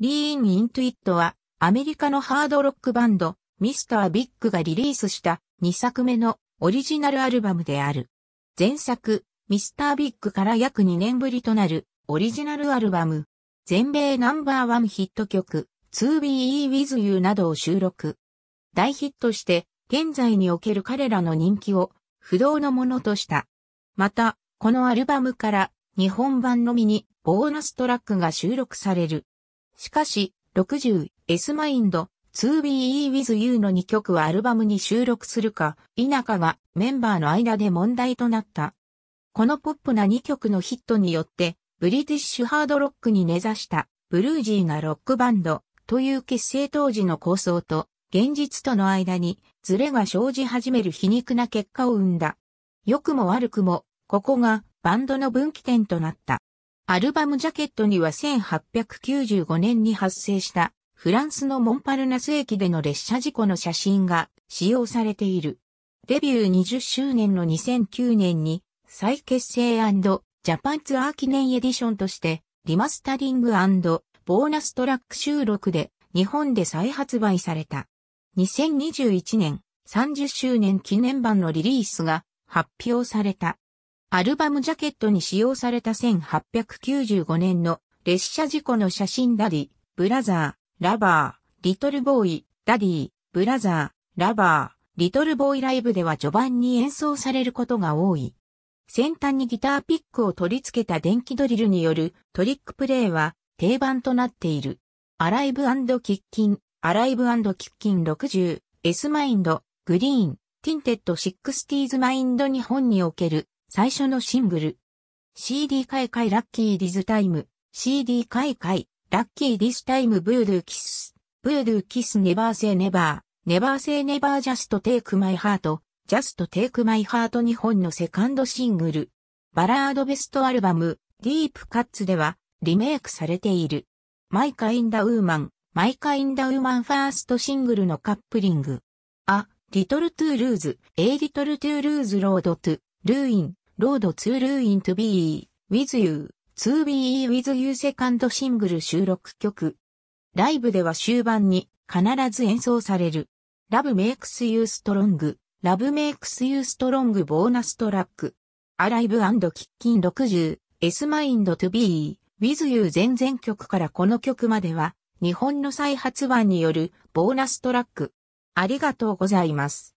リーン・イントゥイットは、アメリカのハードロックバンド、ミスター・ビッグがリリースした2作目のオリジナルアルバムである。前作、ミスター・ビッグから約2年ぶりとなるオリジナルアルバム、全米ナンバーワンヒット曲、To Be With You などを収録。大ヒットして、現在における彼らの人気を不動のものとした。また、このアルバムから日本版のみにボーナストラックが収録される。しかし、60 S Mind 2 Be With You の2曲はアルバムに収録するか否かがメンバーの間で問題となった。このポップな2曲のヒットによって、ブリティッシュハードロックに根ざしたブルージーなロックバンドという結成当時の構想と現実との間にズレが生じ始める皮肉な結果を生んだ。良くも悪くも、ここがバンドの分岐点となった。アルバムジャケットには1895年に発生したフランスのモンパルナス駅での列車事故の写真が使用されている。デビュー20周年の2009年に再結成ジャパンツアー記念エディションとしてリマスタリングボーナストラック収録で日本で再発売された。2021年30周年記念版のリリースが発表された。アルバムジャケットに使用された1895年の列車事故の写真ダディ、ブラザー、ラバー、リトルボーイ、ダディ、ブラザー、ラバー、リトルボーイライブでは序盤に演奏されることが多い。先端にギターピックを取り付けた電気ドリルによるトリックプレイは定番となっている。アライブキッキン、アライブキッキン60、S マインド、グリーン、ティンテッド 60s マインド日本における最初のシングル。CD 開会ラッキーディズタイム。CD 開会ラッキーディスタイムブードゥーキス。ブードゥーキスネバーセーネバー。ネバーセーネバージャストテイクマイハート。ジャストテイクマイハート日本のセカンドシングル。バラードベストアルバム、ディープカッツではリメイクされている。マイカインダウーマン、マイカインダウーマンファーストシングルのカップリング。あ、リトルトゥールーズ、エイリトルトゥールーズロードトゥ、ルーイン、ロードツールイントゥビー、ウィズユー、ツービーウィズユーセカンドシングル収録曲。ライブでは終盤に必ず演奏される。ラブメイクスユーストロング、ラブメイクスユーストロングボーナストラック。アライブキッキン60、S マインドトゥビー、ウィズユー全々曲からこの曲までは、日本の再発版によるボーナストラック。ありがとうございます。